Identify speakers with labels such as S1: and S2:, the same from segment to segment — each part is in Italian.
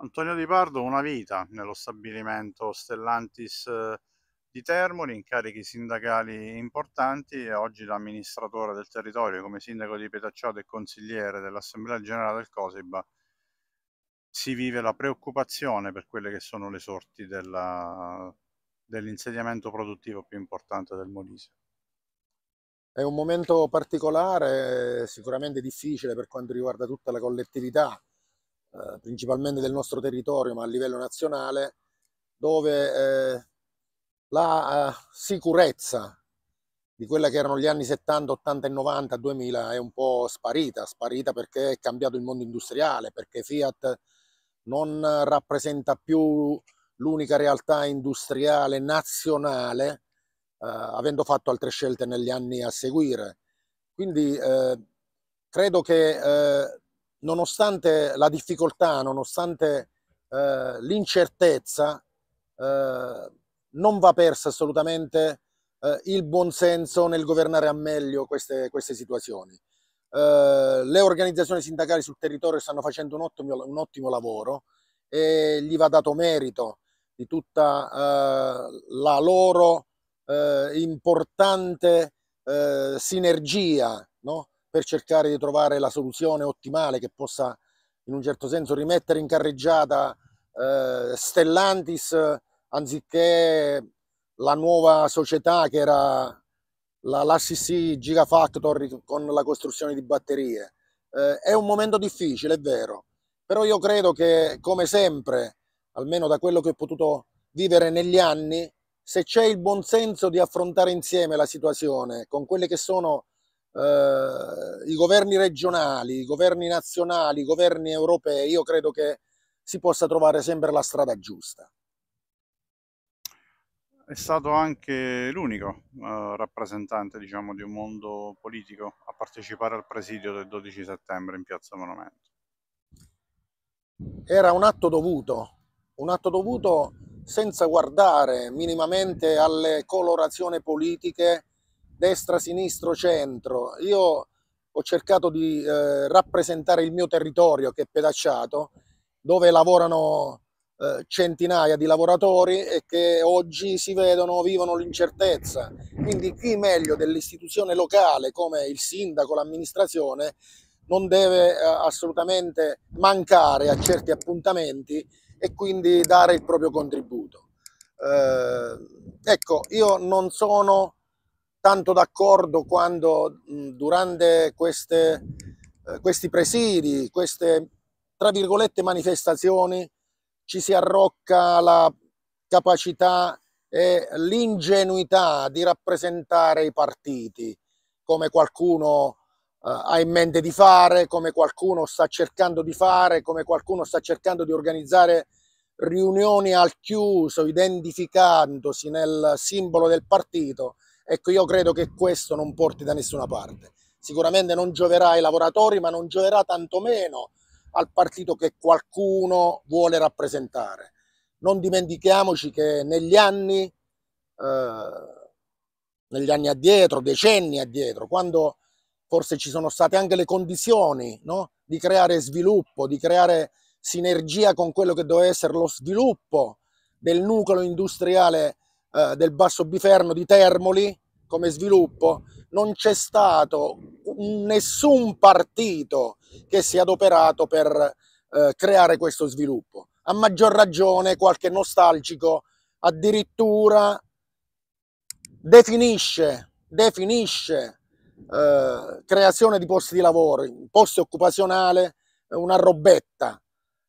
S1: Antonio Di Pardo una vita nello stabilimento Stellantis eh, di Termoli, incarichi sindacali importanti e oggi l'amministratore del territorio come sindaco di Petacciato e consigliere dell'Assemblea Generale del Cosib si vive la preoccupazione per quelle che sono le sorti dell'insediamento produttivo più importante del Molise. È un momento particolare, sicuramente difficile per quanto riguarda tutta la collettività eh, principalmente del nostro territorio, ma a livello nazionale, dove eh, la eh, sicurezza di quella che erano gli anni 70, 80 e 90, 2000 è un po' sparita, sparita perché è cambiato il mondo industriale, perché Fiat non rappresenta più l'unica realtà industriale nazionale, eh, avendo fatto altre scelte negli anni a seguire. Quindi eh, credo che eh, nonostante la difficoltà, nonostante eh, l'incertezza, eh, non va persa assolutamente eh, il buonsenso nel governare a meglio queste, queste situazioni. Eh, le organizzazioni sindacali sul territorio stanno facendo un ottimo, un ottimo lavoro e gli va dato merito di tutta eh, la loro eh, importante sinergia no? per cercare di trovare la soluzione ottimale che possa in un certo senso rimettere in carreggiata eh, Stellantis anziché la nuova società che era la, l'ACC Gigafactory con la costruzione di batterie. Eh, è un momento difficile, è vero, però io credo che come sempre, almeno da quello che ho potuto vivere negli anni, se c'è il buon senso di affrontare insieme la situazione con quelle che sono eh, i governi regionali, i governi nazionali, i governi europei, io credo che si possa trovare sempre la strada giusta. È stato anche l'unico eh, rappresentante diciamo, di un mondo politico a partecipare al presidio del 12 settembre in Piazza Monumento. Era un atto dovuto, un atto dovuto senza guardare minimamente alle colorazioni politiche destra, sinistro, centro. Io ho cercato di eh, rappresentare il mio territorio che è pedacciato, dove lavorano eh, centinaia di lavoratori e che oggi si vedono, vivono l'incertezza. Quindi chi meglio dell'istituzione locale come il sindaco, l'amministrazione, non deve eh, assolutamente mancare a certi appuntamenti e quindi dare il proprio contributo. Eh, ecco, io non sono tanto d'accordo quando mh, durante queste, eh, questi presidi, queste tra virgolette manifestazioni, ci si arrocca la capacità e l'ingenuità di rappresentare i partiti, come qualcuno eh, ha in mente di fare, come qualcuno sta cercando di fare, come qualcuno sta cercando di organizzare riunioni al chiuso, identificandosi nel simbolo del partito Ecco, io credo che questo non porti da nessuna parte. Sicuramente non gioverà ai lavoratori, ma non gioverà tantomeno al partito che qualcuno vuole rappresentare. Non dimentichiamoci che negli anni, eh, negli anni addietro, decenni addietro, quando forse ci sono state anche le condizioni no? di creare sviluppo, di creare sinergia con quello che doveva essere lo sviluppo del nucleo industriale eh, del Basso Biferno di Termoli come sviluppo, non c'è stato nessun partito che si è adoperato per eh, creare questo sviluppo. A maggior ragione qualche nostalgico addirittura definisce, definisce eh, creazione di posti di lavoro, posti occupazionale, eh, una robetta.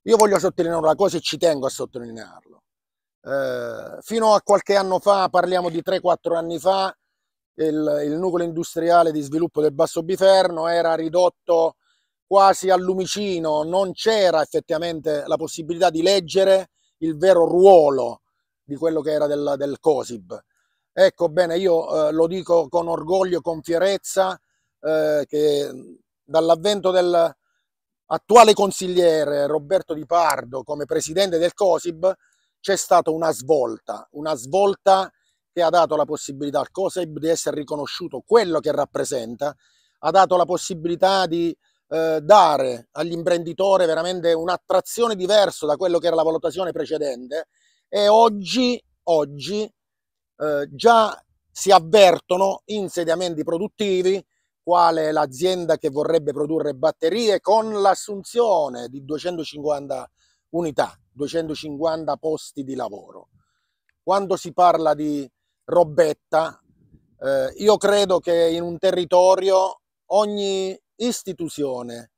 S1: Io voglio sottolineare una cosa e ci tengo a sottolinearlo. Eh, fino a qualche anno fa, parliamo di 3-4 anni fa, il, il, nucleo industriale di sviluppo del Basso Biferno era ridotto quasi al lumicino, non c'era effettivamente la possibilità di leggere il vero ruolo di quello che era del, del COSIB. Ecco bene, io eh, lo dico con orgoglio, con fierezza, eh, che dall'avvento dell'attuale consigliere Roberto Di Pardo come presidente del COSIB c'è stata una svolta, una svolta che ha dato la possibilità al COSEB di essere riconosciuto quello che rappresenta, ha dato la possibilità di eh, dare all'imprenditore veramente un'attrazione diversa da quello che era la valutazione precedente e oggi, oggi eh, già si avvertono insediamenti produttivi quale l'azienda che vorrebbe produrre batterie con l'assunzione di 250 unità. 250 posti di lavoro. Quando si parla di robetta, eh, io credo che in un territorio ogni istituzione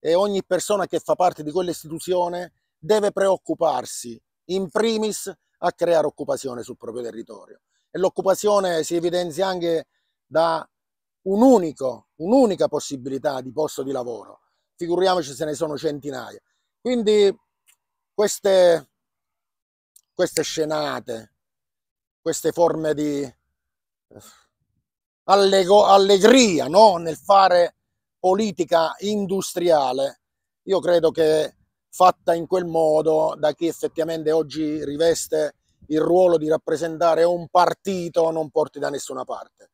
S1: e ogni persona che fa parte di quell'istituzione deve preoccuparsi in primis a creare occupazione sul proprio territorio. E l'occupazione si evidenzia anche da un'unica possibilità di posto di lavoro, figuriamoci se ne sono centinaia. Quindi queste, queste scenate, queste forme di eh, allego, allegria no? nel fare politica industriale, io credo che fatta in quel modo da chi effettivamente oggi riveste il ruolo di rappresentare un partito non porti da nessuna parte.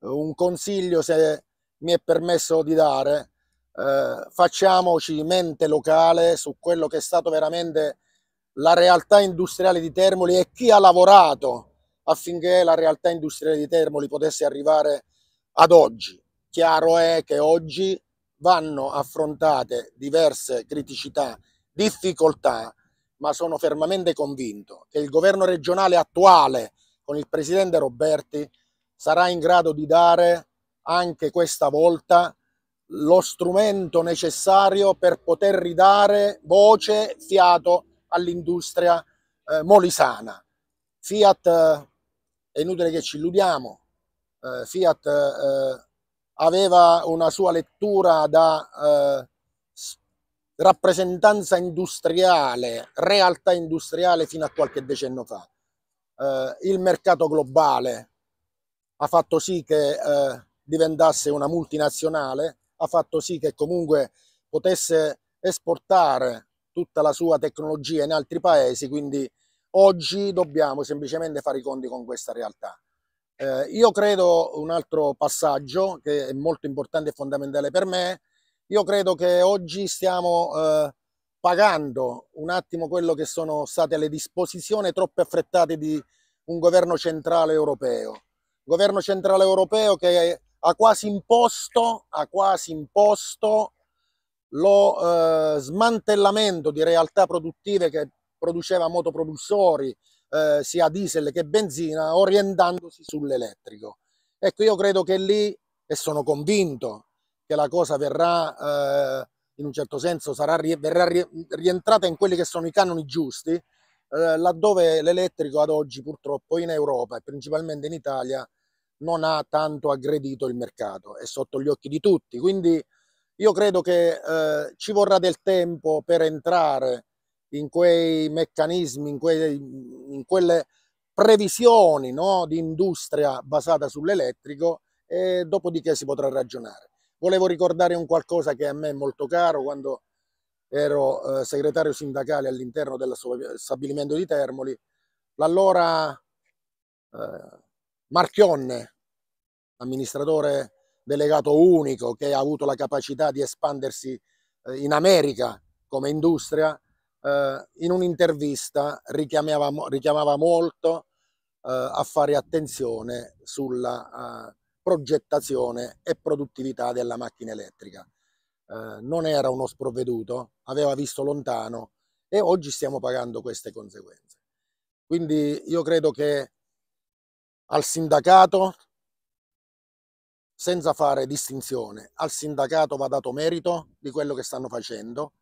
S1: Un consiglio, se mi è permesso di dare, eh, facciamoci mente locale su quello che è stato veramente la realtà industriale di Termoli e chi ha lavorato affinché la realtà industriale di Termoli potesse arrivare ad oggi. Chiaro è che oggi vanno affrontate diverse criticità, difficoltà, ma sono fermamente convinto che il governo regionale attuale con il presidente Roberti sarà in grado di dare anche questa volta lo strumento necessario per poter ridare voce, fiato all'industria eh, molisana. Fiat, eh, è inutile che ci illudiamo, eh, Fiat eh, aveva una sua lettura da eh, rappresentanza industriale, realtà industriale fino a qualche decennio fa. Eh, il mercato globale ha fatto sì che diventasse una multinazionale, ha fatto sì che comunque potesse esportare tutta la sua tecnologia in altri paesi, quindi oggi dobbiamo semplicemente fare i conti con questa realtà. Eh, io credo un altro passaggio che è molto importante e fondamentale per me, io credo che oggi stiamo eh, pagando un attimo quello che sono state le disposizioni troppo affrettate di un governo centrale europeo. Governo centrale europeo che ha quasi imposto, ha quasi imposto lo eh, smantellamento di realtà produttive che produceva motopropulsori eh, sia diesel che benzina orientandosi sull'elettrico. Ecco, io credo che lì, e sono convinto che la cosa verrà, eh, in un certo senso, sarà, verrà rientrata in quelli che sono i canoni giusti, eh, laddove l'elettrico ad oggi purtroppo in Europa e principalmente in Italia non ha tanto aggredito il mercato, è sotto gli occhi di tutti. Quindi io credo che eh, ci vorrà del tempo per entrare in quei meccanismi, in, quei, in quelle previsioni no, di industria basata sull'elettrico e dopodiché si potrà ragionare. Volevo ricordare un qualcosa che a me è molto caro quando ero eh, segretario sindacale all'interno dello stabilimento di Termoli. L'allora eh, Marchionne, amministratore delegato unico che ha avuto la capacità di espandersi eh, in America come industria, eh, in un'intervista richiamava, richiamava, molto eh, a fare attenzione sulla progettazione e produttività della macchina elettrica. non era uno sprovveduto, aveva visto lontano e oggi stiamo pagando queste conseguenze. Quindi io credo che al sindacato senza fare distinzione. Al sindacato va dato merito di quello che stanno facendo,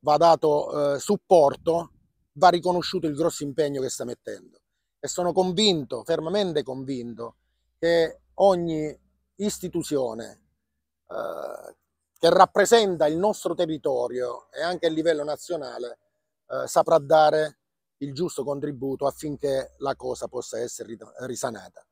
S1: va dato eh, supporto, va riconosciuto il grosso impegno che sta mettendo. E sono convinto, fermamente convinto, che ogni istituzione eh, che rappresenta il nostro territorio e anche a livello nazionale eh, saprà dare il giusto contributo affinché la cosa possa essere risanata.